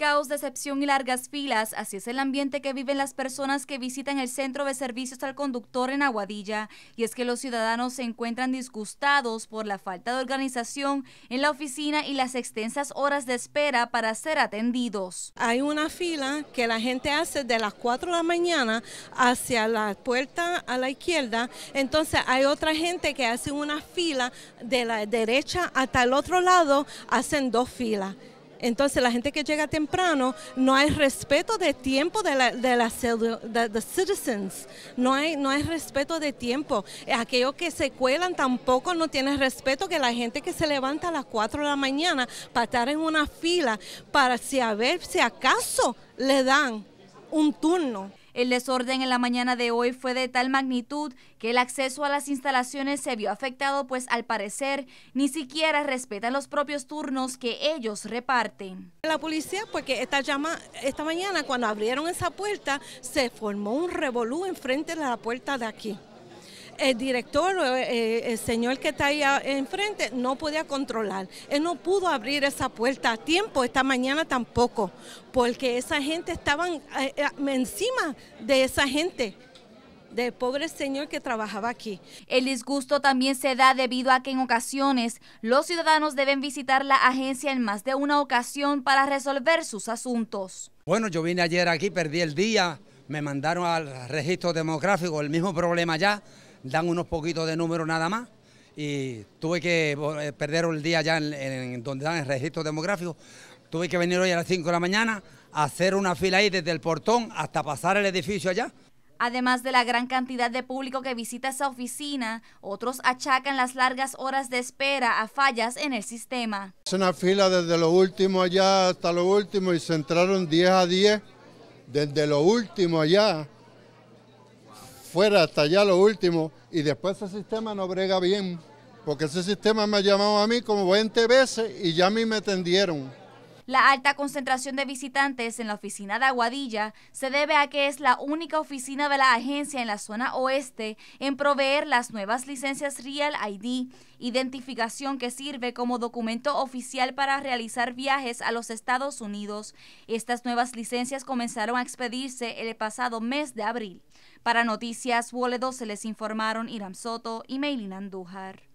Caos, decepción y largas filas, así es el ambiente que viven las personas que visitan el centro de servicios al conductor en Aguadilla, y es que los ciudadanos se encuentran disgustados por la falta de organización en la oficina y las extensas horas de espera para ser atendidos. Hay una fila que la gente hace de las 4 de la mañana hacia la puerta a la izquierda, entonces hay otra gente que hace una fila de la derecha hasta el otro lado, hacen dos filas. Entonces la gente que llega temprano no hay respeto de tiempo de, la, de, citizens, no hay, no hay respeto de tiempo. Aquellos que se cuelan tampoco no tiene respeto que la gente que se levanta a las 4 de la mañana para estar en una fila para si a ver si acaso le dan un turno. El desorden en la mañana de hoy fue de tal magnitud que el acceso a las instalaciones se vio afectado, pues al parecer ni siquiera respetan los propios turnos que ellos reparten. La policía, porque pues, esta, llama, esta mañana cuando abrieron esa puerta, se formó un revolú enfrente de la puerta de aquí el director, eh, eh, el señor que está ahí enfrente, no podía controlar. Él no pudo abrir esa puerta a tiempo, esta mañana tampoco, porque esa gente estaban eh, encima de esa gente del pobre señor que trabajaba aquí. El disgusto también se da debido a que en ocasiones los ciudadanos deben visitar la agencia en más de una ocasión para resolver sus asuntos. Bueno, yo vine ayer aquí, perdí el día, me mandaron al registro demográfico, el mismo problema ya dan unos poquitos de números nada más y tuve que eh, perder el día ya en, en, donde dan el registro demográfico. Tuve que venir hoy a las 5 de la mañana a hacer una fila ahí desde el portón hasta pasar el edificio allá. Además de la gran cantidad de público que visita esa oficina, otros achacan las largas horas de espera a fallas en el sistema. Es una fila desde lo último allá hasta lo último y se entraron 10 a 10 desde lo último allá fuera hasta allá lo último y después ese sistema no brega bien, porque ese sistema me ha llamado a mí como 20 veces y ya a mí me tendieron. La alta concentración de visitantes en la oficina de Aguadilla se debe a que es la única oficina de la agencia en la zona oeste en proveer las nuevas licencias Real ID, identificación que sirve como documento oficial para realizar viajes a los Estados Unidos. Estas nuevas licencias comenzaron a expedirse el pasado mes de abril. Para Noticias 2 se les informaron Iram Soto y Meilin Andújar.